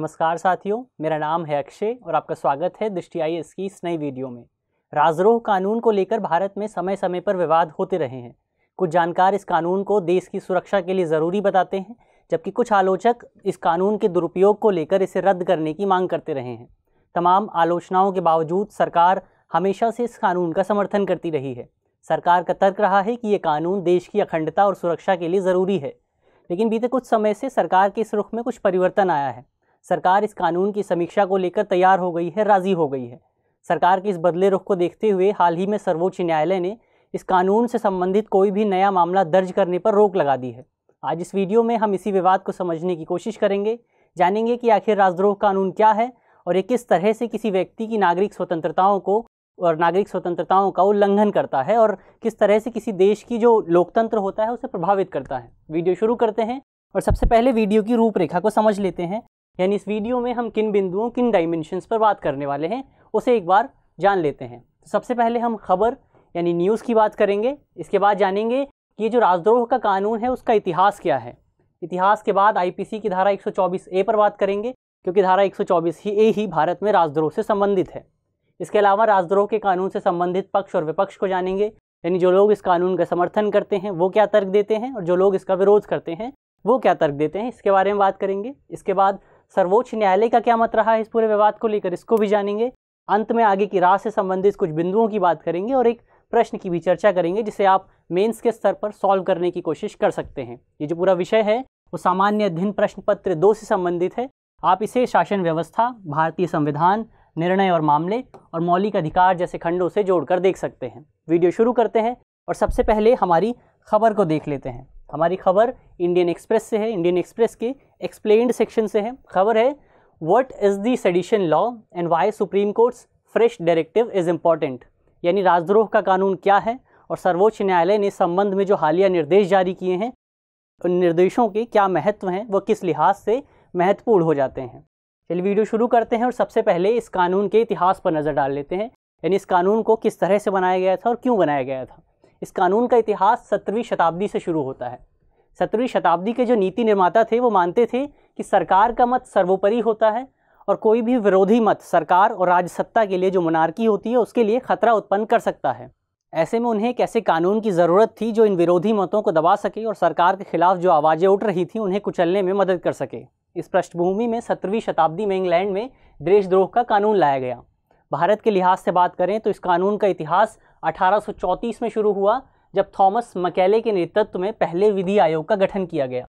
नमस्कार साथियों मेरा नाम है अक्षय और आपका स्वागत है दृष्टि आई इसकी इस नई वीडियो में राजरोह कानून को लेकर भारत में समय समय पर विवाद होते रहे हैं कुछ जानकार इस कानून को देश की सुरक्षा के लिए ज़रूरी बताते हैं जबकि कुछ आलोचक इस कानून के दुरुपयोग को लेकर इसे रद्द करने की मांग करते रहे हैं तमाम आलोचनाओं के बावजूद सरकार हमेशा से इस कानून का समर्थन करती रही है सरकार का तर्क रहा है कि ये कानून देश की अखंडता और सुरक्षा के लिए ज़रूरी है लेकिन बीते कुछ समय से सरकार के इस रुख में कुछ परिवर्तन आया है सरकार इस कानून की समीक्षा को लेकर तैयार हो गई है राज़ी हो गई है सरकार के इस बदले रुख को देखते हुए हाल ही में सर्वोच्च न्यायालय ने इस कानून से संबंधित कोई भी नया मामला दर्ज करने पर रोक लगा दी है आज इस वीडियो में हम इसी विवाद को समझने की कोशिश करेंगे जानेंगे कि आखिर राजद्रोह कानून क्या है और ये किस तरह से किसी व्यक्ति की नागरिक स्वतंत्रताओं को और नागरिक स्वतंत्रताओं का उल्लंघन करता है और किस तरह से किसी देश की जो लोकतंत्र होता है उसे प्रभावित करता है वीडियो शुरू करते हैं और सबसे पहले वीडियो की रूपरेखा को समझ लेते हैं यानी इस वीडियो में हम किन बिंदुओं किन डायमेंशंस पर बात करने वाले हैं उसे एक बार जान लेते हैं तो सबसे पहले हम खबर यानी न्यूज़ की बात करेंगे इसके बाद जानेंगे कि ये जो राजद्रोह का कानून है उसका इतिहास क्या है इतिहास के बाद आईपीसी की धारा 124 ए पर बात करेंगे क्योंकि धारा 124 ही ए ही भारत में राजद्रोह से संबंधित है इसके अलावा राजद्रोह के कानून से संबंधित पक्ष और विपक्ष को जानेंगे यानी जो लोग इस कानून का समर्थन करते हैं वो क्या तर्क देते हैं और जो लोग इसका विरोध करते हैं वो क्या तर्क देते हैं इसके बारे में बात करेंगे इसके बाद सर्वोच्च न्यायालय का क्या मत रहा है इस पूरे विवाद को लेकर इसको भी जानेंगे अंत में आगे की राह से संबंधित कुछ बिंदुओं की बात करेंगे और एक प्रश्न की भी चर्चा करेंगे जिसे आप मेंस के स्तर पर सॉल्व करने की कोशिश कर सकते हैं ये जो पूरा विषय है वो सामान्य अध्ययन प्रश्न पत्र दो से संबंधित है आप इसे शासन व्यवस्था भारतीय संविधान निर्णय और मामले और मौलिक अधिकार जैसे खंडों से जोड़कर देख सकते हैं वीडियो शुरू करते हैं और सबसे पहले हमारी खबर को देख लेते हैं हमारी खबर इंडियन एक्सप्रेस से है इंडियन एक्सप्रेस के एक्सप्लेन्ड सेक्शन से है खबर है what is the sedition law and why supreme court's fresh directive is important यानी राजद्रोह का कानून क्या है और सर्वोच्च न्यायालय ने संबंध में जो हालिया निर्देश जारी किए हैं उन निर्देशों के क्या महत्व हैं वो किस लिहाज से महत्वपूर्ण हो जाते हैं चलिए वीडियो शुरू करते हैं और सबसे पहले इस कानून के इतिहास पर नज़र डाल लेते हैं यानी इस कानून को किस तरह से बनाया गया था और क्यों बनाया गया था इस कानून का इतिहास सत्रहवीं शताब्दी से शुरू होता है सत्रहवीं शताब्दी के जो नीति निर्माता थे वो मानते थे कि सरकार का मत सर्वोपरि होता है और कोई भी विरोधी मत सरकार और राजसत्ता के लिए जो मनारकी होती है उसके लिए खतरा उत्पन्न कर सकता है ऐसे में उन्हें एक ऐसे कानून की ज़रूरत थी जो इन विरोधी मतों को दबा सके और सरकार के खिलाफ जो आवाज़ें उठ रही थी उन्हें कुचलने में मदद कर सके इस पृष्ठभूमि में सत्रहवीं शताब्दी में इंग्लैंड में देशद्रोह का कानून लाया गया भारत के लिहाज से बात करें तो इस कानून का इतिहास 1834 में शुरू हुआ जब थॉमस मकैले के नेतृत्व में पहले विधि आयोग का गठन किया गया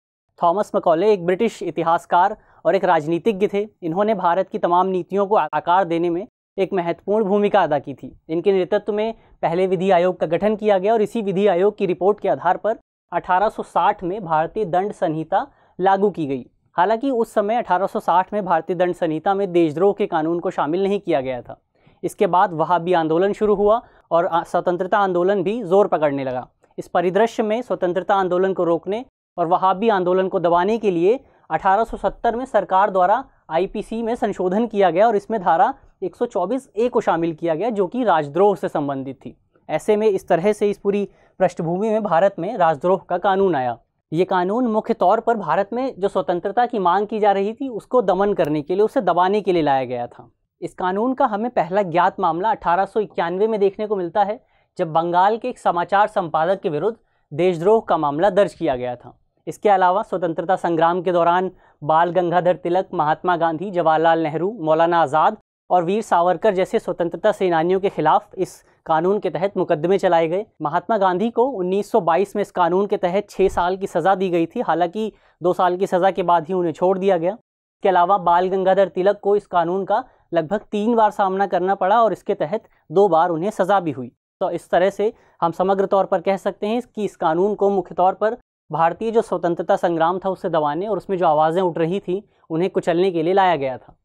थॉमस मकौले एक ब्रिटिश इतिहासकार और एक राजनीतिज्ञ थे इन्होंने भारत की तमाम नीतियों को आकार देने में एक महत्वपूर्ण भूमिका अदा की थी इनके नेतृत्व में पहले विधि आयोग का गठन किया गया और इसी विधि आयोग की रिपोर्ट के आधार पर 1860 में भारतीय दंड संहिता लागू की गई हालांकि उस समय 1860 में भारतीय दंड संहिता में देशद्रोह के कानून को शामिल नहीं किया गया था इसके बाद वहाँ भी आंदोलन शुरू हुआ और स्वतंत्रता आंदोलन भी जोर पकड़ने लगा इस परिदृश्य में स्वतंत्रता आंदोलन को रोकने और वहाबी आंदोलन को दबाने के लिए 1870 में सरकार द्वारा आईपीसी में संशोधन किया गया और इसमें धारा 124 ए को शामिल किया गया जो कि राजद्रोह से संबंधित थी ऐसे में इस तरह से इस पूरी पृष्ठभूमि में भारत में राजद्रोह का कानून आया ये कानून मुख्य तौर पर भारत में जो स्वतंत्रता की मांग की जा रही थी उसको दमन करने के लिए उसे दबाने के लिए लाया गया था इस कानून का हमें पहला ज्ञात मामला अठारह में देखने को मिलता है जब बंगाल के एक समाचार संपादक के विरुद्ध देशद्रोह का मामला दर्ज किया गया था इसके अलावा स्वतंत्रता संग्राम के दौरान बाल गंगाधर तिलक महात्मा गांधी जवाहरलाल नेहरू मौलाना आज़ाद और वीर सावरकर जैसे स्वतंत्रता सेनानियों के खिलाफ इस कानून के तहत मुकदमे चलाए गए महात्मा गांधी को 1922 में इस कानून के तहत छः साल की सज़ा दी गई थी हालांकि दो साल की सज़ा के बाद ही उन्हें छोड़ दिया गया इसके अलावा बाल गंगाधर तिलक को इस कानून का लगभग तीन बार सामना करना पड़ा और इसके तहत दो बार उन्हें सज़ा भी हुई तो इस तरह से हम समग्र तौर पर कह सकते हैं कि इस कानून को मुख्य तौर पर भारतीय जो स्वतंत्रता संग्राम था उससे दबाने और उसमें जो आवाज़ें उठ रही थी उन्हें कुचलने के लिए लाया गया था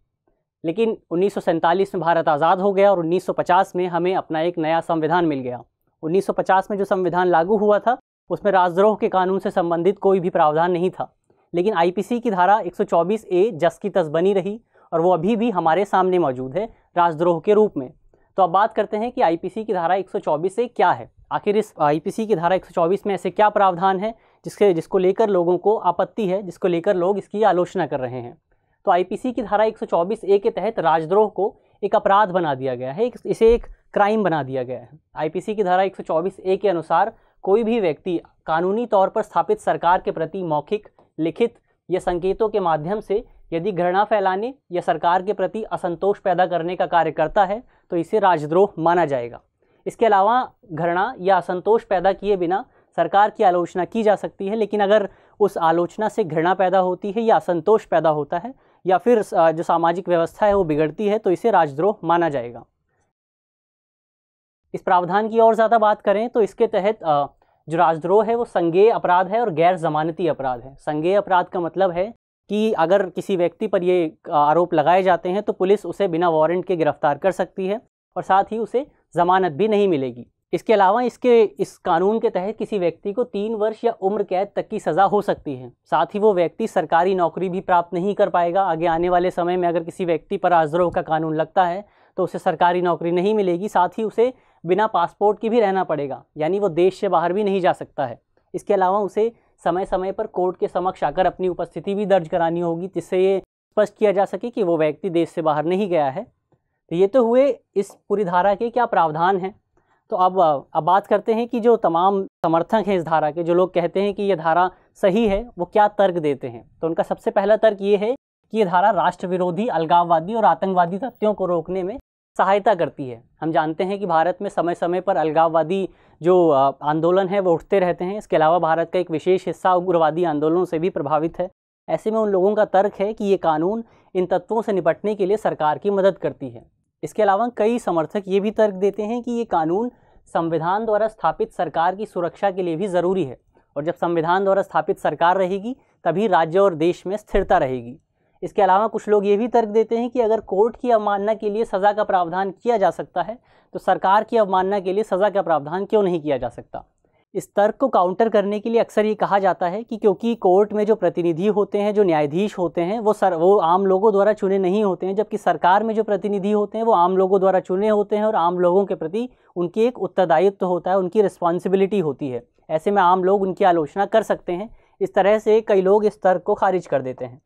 लेकिन उन्नीस में भारत आज़ाद हो गया और 1950 में हमें अपना एक नया संविधान मिल गया 1950 में जो संविधान लागू हुआ था उसमें राजद्रोह के कानून से संबंधित कोई भी प्रावधान नहीं था लेकिन आईपीसी की धारा 124 ए जस की तस बनी रही और वो अभी भी हमारे सामने मौजूद है राजद्रोह के रूप में तो अब बात करते हैं कि आईपीसी की धारा 124 से क्या है आखिर इस आईपीसी की धारा 124 में ऐसे क्या प्रावधान है जिसके जिसको लेकर लोगों को आपत्ति है जिसको लेकर लोग इसकी आलोचना कर रहे हैं तो आईपीसी की धारा 124 ए के तहत राजद्रोह को एक अपराध बना दिया गया है इसे एक क्राइम बना दिया गया है आईपीसी की धारा 124 ए के अनुसार कोई भी व्यक्ति कानूनी तौर पर स्थापित सरकार के प्रति मौखिक लिखित या संकेतों के माध्यम से यदि घृणा फैलाने या सरकार के प्रति असंतोष पैदा करने का कार्य करता है तो इसे राजद्रोह माना जाएगा इसके अलावा घृणा या असंतोष पैदा किए बिना सरकार की आलोचना की जा सकती है लेकिन अगर उस आलोचना से घृणा पैदा होती है या असंतोष पैदा होता है या फिर जो सामाजिक व्यवस्था है वो बिगड़ती है तो इसे राजद्रोह माना जाएगा इस प्रावधान की और ज़्यादा बात करें तो इसके तहत जो राजद्रोह है वो संज्ञेय अपराध है और गैर जमानती अपराध है संज्ञेय अपराध का मतलब है कि अगर किसी व्यक्ति पर ये आरोप लगाए जाते हैं तो पुलिस उसे बिना वारंट के गिरफ्तार कर सकती है और साथ ही उसे ज़मानत भी नहीं मिलेगी इसके अलावा इसके इस कानून के तहत किसी व्यक्ति को तीन वर्ष या उम्र कैद तक की सज़ा हो सकती है साथ ही वो व्यक्ति सरकारी नौकरी भी प्राप्त नहीं कर पाएगा आगे आने वाले समय में अगर किसी व्यक्ति पर आजरोह का कानून लगता है तो उसे सरकारी नौकरी नहीं मिलेगी साथ ही उसे बिना पासपोर्ट के भी रहना पड़ेगा यानी वो देश से बाहर भी नहीं जा सकता है इसके अलावा उसे समय समय पर कोर्ट के समक्ष आकर अपनी उपस्थिति भी दर्ज करानी होगी जिससे ये स्पष्ट किया जा सके कि वो व्यक्ति देश से बाहर नहीं गया है तो ये तो हुए इस पूरी धारा के क्या प्रावधान हैं तो अब अब बात करते हैं कि जो तमाम समर्थक हैं इस धारा के जो लोग कहते हैं कि ये धारा सही है वो क्या तर्क देते हैं तो उनका सबसे पहला तर्क ये है कि ये धारा राष्ट्र विरोधी अलगाववादी और आतंकवादी तथ्यों को रोकने में सहायता करती है हम जानते हैं कि भारत में समय समय पर अलगाववादी जो आंदोलन है वो उठते रहते हैं इसके अलावा भारत का एक विशेष हिस्सा उग्रवादी आंदोलनों से भी प्रभावित है ऐसे में उन लोगों का तर्क है कि ये कानून इन तत्वों से निपटने के लिए सरकार की मदद करती है इसके अलावा कई समर्थक ये भी तर्क देते हैं कि ये कानून संविधान द्वारा स्थापित सरकार की सुरक्षा के लिए भी ज़रूरी है और जब संविधान द्वारा स्थापित सरकार रहेगी तभी राज्य और देश में स्थिरता रहेगी इसके अलावा कुछ लोग ये भी तर्क देते हैं कि अगर कोर्ट की अवमानना के लिए सज़ा का प्रावधान किया जा सकता है तो सरकार की अवमानना के लिए सज़ा का प्रावधान क्यों नहीं किया जा सकता इस तर्क को काउंटर करने के लिए अक्सर ये कहा जाता है कि क्योंकि कोर्ट में जो प्रतिनिधि होते हैं जो न्यायाधीश होते हैं वो सर वो आम लोगों द्वारा चुने नहीं होते हैं जबकि सरकार में जो प्रतिनिधि होते हैं वो आम लोगों द्वारा चुने होते हैं और आम लोगों के प्रति उनकी एक उत्तरदायित्व होता है उनकी रिस्पॉन्सिबिलिटी होती है ऐसे में आम लोग उनकी आलोचना कर सकते हैं इस तरह से कई लोग इस तर्क को खारिज कर देते हैं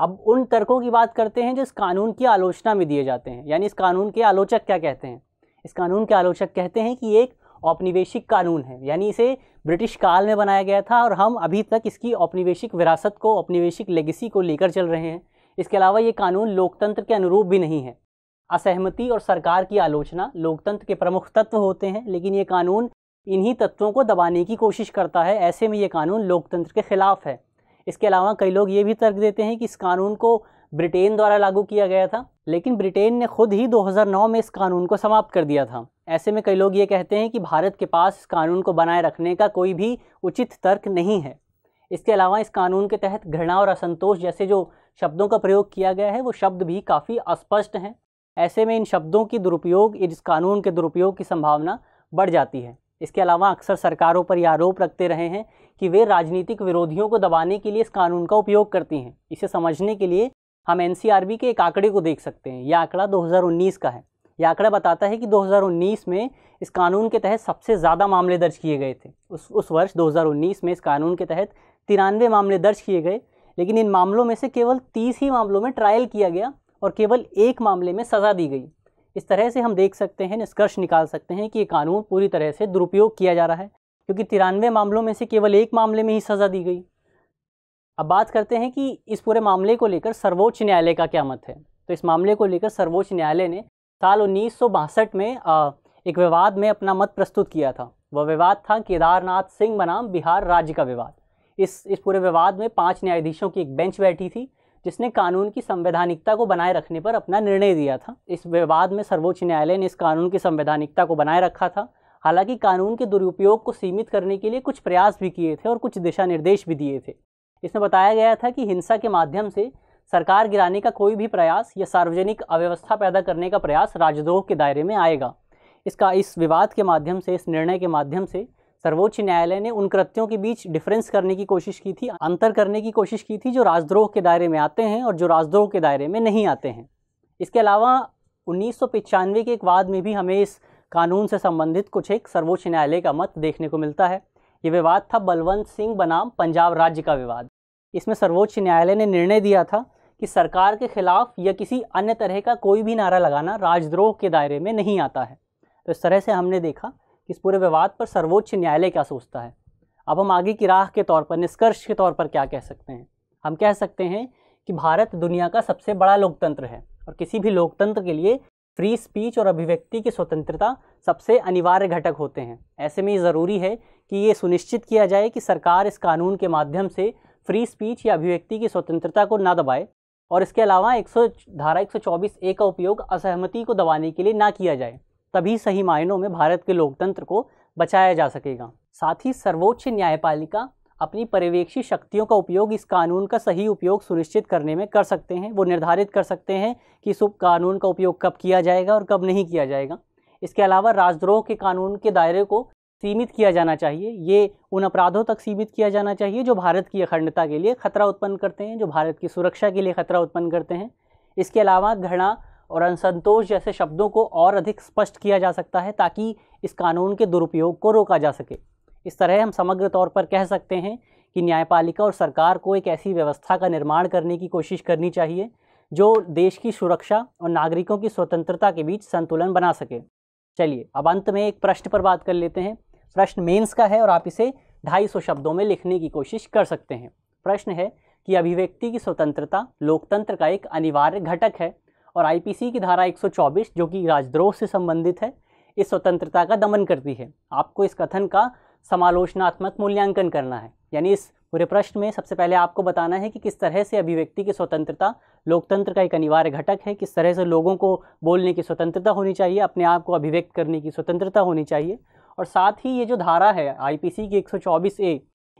अब उन तर्कों की बात करते हैं जो इस कानून की आलोचना में दिए जाते हैं यानी इस कानून के आलोचक क्या कहते हैं इस कानून के आलोचक कहते हैं कि एक औपनिवेशिक कानून है यानी इसे ब्रिटिश काल में बनाया गया था और हम अभी तक इसकी औपनिवेशिक विरासत को औपनिवेशिक लेगेसी को लेकर चल रहे हैं इसके अलावा ये कानून लोकतंत्र के अनुरूप भी नहीं है असहमति और सरकार की आलोचना लोकतंत्र के प्रमुख तत्व होते हैं लेकिन ये कानून इन्हीं तत्वों को दबाने की कोशिश करता है ऐसे में ये कानून लोकतंत्र के खिलाफ है इसके अलावा कई लोग ये भी तर्क देते हैं कि इस कानून को ब्रिटेन द्वारा लागू किया गया था लेकिन ब्रिटेन ने खुद ही 2009 में इस कानून को समाप्त कर दिया था ऐसे में कई लोग ये कहते हैं कि भारत के पास इस कानून को बनाए रखने का कोई भी उचित तर्क नहीं है इसके अलावा इस कानून के तहत घृणा और असंतोष जैसे जो शब्दों का प्रयोग किया गया है वो शब्द भी काफ़ी अस्पष्ट हैं ऐसे में इन शब्दों की दुरुपयोग इस कानून के दुरुपयोग की संभावना बढ़ जाती है इसके अलावा अक्सर सरकारों पर यह आरोप रखते रहे हैं कि वे राजनीतिक विरोधियों को दबाने के लिए इस कानून का उपयोग करती हैं इसे समझने के लिए हम एन के एक आंकड़े को देख सकते हैं यह आंकड़ा 2019 का है यह आंकड़ा बताता है कि 2019 में इस कानून के तहत सबसे ज़्यादा मामले दर्ज किए गए थे उस उस वर्ष 2019 में इस कानून के तहत तिरानवे मामले दर्ज किए गए लेकिन इन मामलों में से केवल तीस ही मामलों में ट्रायल किया गया और केवल एक मामले में सज़ा दी गई इस तरह से हम देख सकते हैं निष्कर्ष निकाल सकते हैं कि ये कानून पूरी तरह से दुरुपयोग किया जा रहा है क्योंकि तिरानवे मामलों में से केवल एक मामले में ही सज़ा दी गई अब बात करते हैं कि इस पूरे मामले को लेकर सर्वोच्च न्यायालय का क्या मत है तो इस मामले को लेकर सर्वोच्च न्यायालय ने साल उन्नीस में एक विवाद में अपना मत प्रस्तुत किया था वह विवाद था केदारनाथ सिंह बनाम बिहार राज्य का विवाद इस इस पूरे विवाद में पांच न्यायाधीशों की एक बेंच बैठी थी जिसने कानून की संवैधानिकता को बनाए रखने पर अपना निर्णय दिया था इस विवाद में सर्वोच्च न्यायालय ने इस कानून की संवैधानिकता को बनाए रखा था हालांकि कानून के दुरुपयोग को सीमित करने के लिए कुछ प्रयास भी किए थे और कुछ दिशा निर्देश भी दिए थे इसमें बताया गया था कि हिंसा के माध्यम से सरकार गिराने का कोई भी प्रयास या सार्वजनिक अव्यवस्था पैदा करने का प्रयास राजद्रोह के दायरे में आएगा इसका इस विवाद के माध्यम से इस निर्णय के माध्यम से सर्वोच्च न्यायालय ने उन कृत्यों के बीच डिफरेंस करने की कोशिश की थी अंतर करने की कोशिश की थी जो राजद्रोह के दायरे में आते हैं और जो राजद्रोह के दायरे में नहीं आते हैं इसके अलावा उन्नीस के एक वाद में भी हमें इस कानून से संबंधित कुछ एक सर्वोच्च न्यायालय का मत देखने को मिलता है ये विवाद था बलवंत सिंह बनाम पंजाब राज्य का विवाद इसमें सर्वोच्च न्यायालय ने निर्णय दिया था कि सरकार के खिलाफ या किसी अन्य तरह का कोई भी नारा लगाना राजद्रोह के दायरे में नहीं आता है तो इस तरह से हमने देखा कि इस पूरे विवाद पर सर्वोच्च न्यायालय क्या सोचता है अब हम आगे की राह के तौर पर निष्कर्ष के तौर पर क्या कह सकते हैं हम कह सकते हैं कि भारत दुनिया का सबसे बड़ा लोकतंत्र है और किसी भी लोकतंत्र के लिए फ्री स्पीच और अभिव्यक्ति की स्वतंत्रता सबसे अनिवार्य घटक होते हैं ऐसे में ये ज़रूरी है कि ये सुनिश्चित किया जाए कि सरकार इस कानून के माध्यम से फ्री स्पीच या अभिव्यक्ति की स्वतंत्रता को ना दबाए और इसके अलावा एक धारा एक ए का उपयोग असहमति को दबाने के लिए ना किया जाए तभी सही मायनों में भारत के लोकतंत्र को बचाया जा सकेगा साथ ही सर्वोच्च न्यायपालिका अपनी पर्यवेक्षी शक्तियों का उपयोग इस कानून का सही उपयोग सुनिश्चित करने में कर सकते हैं वो निर्धारित कर सकते हैं कि इस उप कानून का उपयोग कब किया जाएगा और कब नहीं किया जाएगा इसके अलावा राजद्रोह के कानून के दायरे को सीमित किया जाना चाहिए ये उन अपराधों तक सीमित किया जाना चाहिए जो भारत की अखंडता के लिए खतरा उत्पन्न करते हैं जो भारत की सुरक्षा के लिए खतरा उत्पन्न करते हैं इसके अलावा घृणा और असंतोष जैसे शब्दों को और अधिक स्पष्ट किया जा सकता है ताकि इस कानून के दुरुपयोग को रोका जा सके इस तरह हम समग्र तौर पर कह सकते हैं कि न्यायपालिका और सरकार को एक ऐसी व्यवस्था का निर्माण करने की कोशिश करनी चाहिए जो देश की सुरक्षा और नागरिकों की स्वतंत्रता के बीच संतुलन बना सके चलिए अब अंत में एक प्रश्न पर बात कर लेते हैं प्रश्न मेंस का है और आप इसे ढाई सौ शब्दों में लिखने की कोशिश कर सकते हैं प्रश्न है कि अभिव्यक्ति की स्वतंत्रता लोकतंत्र का एक अनिवार्य घटक है और आईपीसी की धारा 124 जो कि राजद्रोह से संबंधित है इस स्वतंत्रता का दमन करती है आपको इस कथन का समालोचनात्मक मूल्यांकन करना है यानी इस पूरे प्रश्न में सबसे पहले आपको बताना है कि किस तरह से अभिव्यक्ति की स्वतंत्रता लोकतंत्र का एक अनिवार्य घटक है किस तरह से लोगों को बोलने की स्वतंत्रता होनी चाहिए अपने आप को अभिव्यक्त करने की स्वतंत्रता होनी चाहिए और साथ ही ये जो धारा है आईपीसी की 124 ए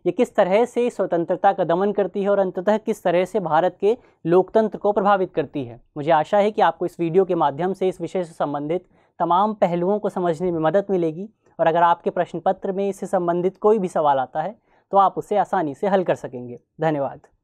ये किस तरह से स्वतंत्रता का दमन करती है और अंततः किस तरह से भारत के लोकतंत्र को प्रभावित करती है मुझे आशा है कि आपको इस वीडियो के माध्यम से इस विषय से संबंधित तमाम पहलुओं को समझने में मदद मिलेगी और अगर आपके प्रश्न पत्र में इससे संबंधित कोई भी सवाल आता है तो आप उसे आसानी से हल कर सकेंगे धन्यवाद